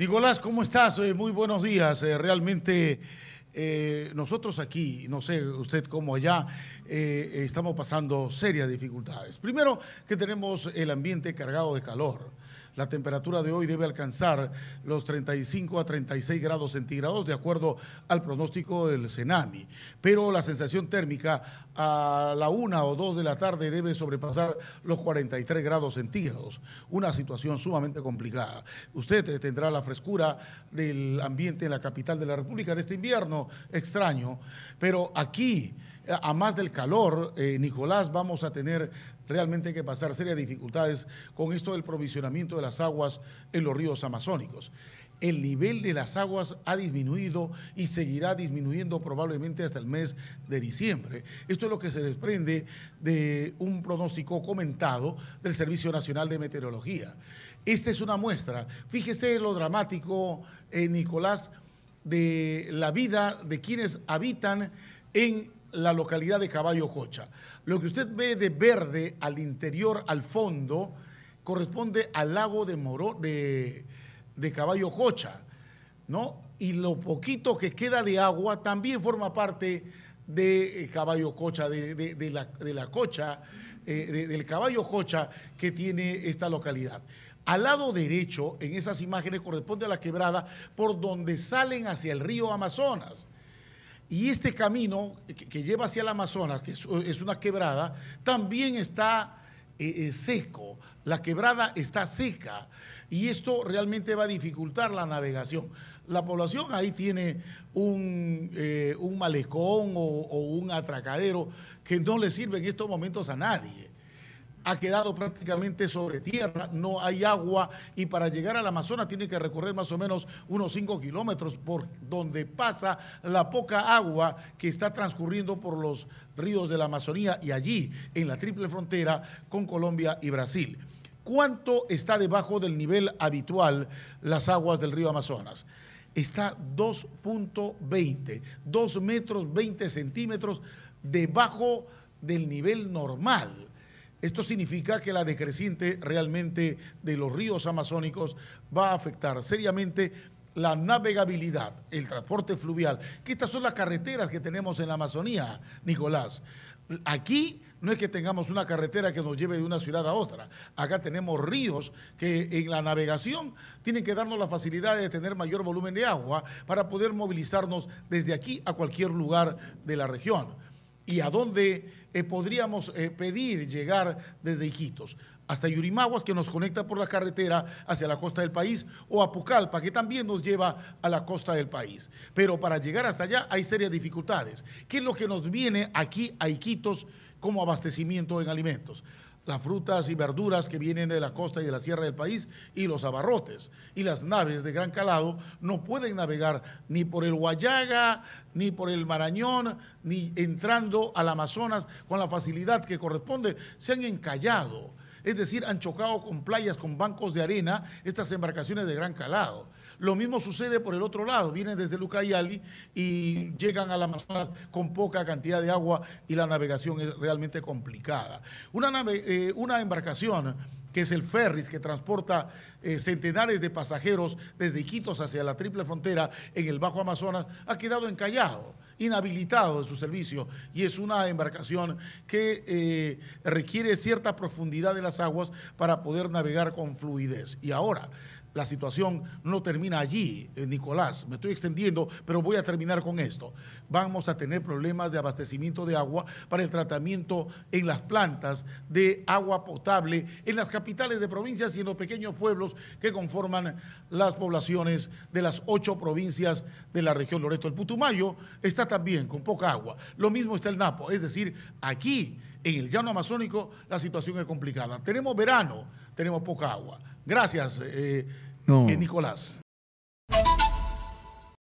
Nicolás, ¿cómo estás? Eh, muy buenos días. Eh, realmente eh, nosotros aquí, no sé usted cómo allá, estamos pasando serias dificultades. Primero que tenemos el ambiente cargado de calor. La temperatura de hoy debe alcanzar los 35 a 36 grados centígrados de acuerdo al pronóstico del Cenami, pero la sensación térmica a la una o dos de la tarde debe sobrepasar los 43 grados centígrados. Una situación sumamente complicada. Usted eh, tendrá la frescura del ambiente en la capital de la República de este invierno extraño, pero aquí, eh, a más del calor, eh, Nicolás, vamos a tener realmente hay que pasar serias dificultades con esto del provisionamiento de las aguas en los ríos amazónicos el nivel de las aguas ha disminuido y seguirá disminuyendo probablemente hasta el mes de diciembre. Esto es lo que se desprende de un pronóstico comentado del Servicio Nacional de Meteorología. Esta es una muestra. Fíjese lo dramático, eh, Nicolás, de la vida de quienes habitan en la localidad de Caballo Cocha. Lo que usted ve de verde al interior, al fondo, corresponde al lago de, Moro, de, Caballo Cocha, ¿no? Y lo poquito que queda de agua también forma parte de eh, Caballo Cocha, de, la, Cocha, eh, del Caballo Cocha que tiene esta localidad. Al lado derecho, en esas imágenes, corresponde a la quebrada por donde salen hacia el río Amazonas. Y este camino que, lleva hacia el Amazonas, que es, una quebrada, también está eh, eh, seco, la quebrada está seca y esto realmente va a dificultar la navegación. La población ahí tiene un, eh, malecón o, o, un atracadero que no le sirve en estos momentos a nadie ha quedado prácticamente sobre tierra, no hay agua y para llegar al Amazonas tiene que recorrer más o menos unos 5 kilómetros por donde pasa la poca agua que está transcurriendo por los ríos de la Amazonía y allí en la triple frontera con Colombia y Brasil. ¿Cuánto está debajo del nivel habitual las aguas del río Amazonas? Está 2.20, 2 metros 20 centímetros debajo del nivel normal esto significa que la decreciente realmente de los ríos amazónicos va a afectar seriamente la navegabilidad, el transporte fluvial, que estas son las carreteras que tenemos en la Amazonía, Nicolás. Aquí no es que tengamos una carretera que nos lleve de una ciudad a otra. Acá tenemos ríos que en la navegación tienen que darnos la facilidad de tener mayor volumen de agua para poder movilizarnos desde aquí a cualquier lugar de la región y a dónde eh, podríamos eh, pedir llegar desde Iquitos hasta Yurimaguas, que nos conecta por la carretera hacia la costa del país, o Apucalpa, que también nos lleva a la costa del país. Pero para llegar hasta allá hay serias dificultades. ¿Qué es lo que nos viene aquí a Iquitos como abastecimiento en alimentos? las frutas y verduras que vienen de la costa y de la sierra del país y los abarrotes. Y las naves de gran calado no pueden navegar ni por el Guayaga, ni por el Marañón, ni entrando al Amazonas con la facilidad que corresponde. Se han encallado, es decir, han chocado con playas, con bancos de arena estas embarcaciones de gran calado lo mismo sucede por el otro lado, vienen desde Lucayali y llegan a la Amazonas con poca cantidad de agua y la navegación es realmente complicada. Una, eh, embarcación que es el ferris que transporta eh, centenares de pasajeros desde Iquitos hacia la triple frontera en el Bajo Amazonas, ha quedado encallado inhabilitado de su servicio y es una embarcación que eh, requiere cierta profundidad de las aguas para poder navegar con fluidez. Y ahora, la situación no termina allí, eh, Nicolás. Me estoy extendiendo, pero voy a terminar con esto. Vamos a tener problemas de abastecimiento de agua para el tratamiento en las plantas de agua potable en las capitales de provincias y en los pequeños pueblos que conforman las poblaciones de las ocho provincias de la región Loreto. El Putumayo está también con poca agua. Lo mismo está el Napo, es decir, aquí en el llano amazónico la situación es complicada. Tenemos verano, tenemos poca agua. Gracias, eh, eh Nicolás.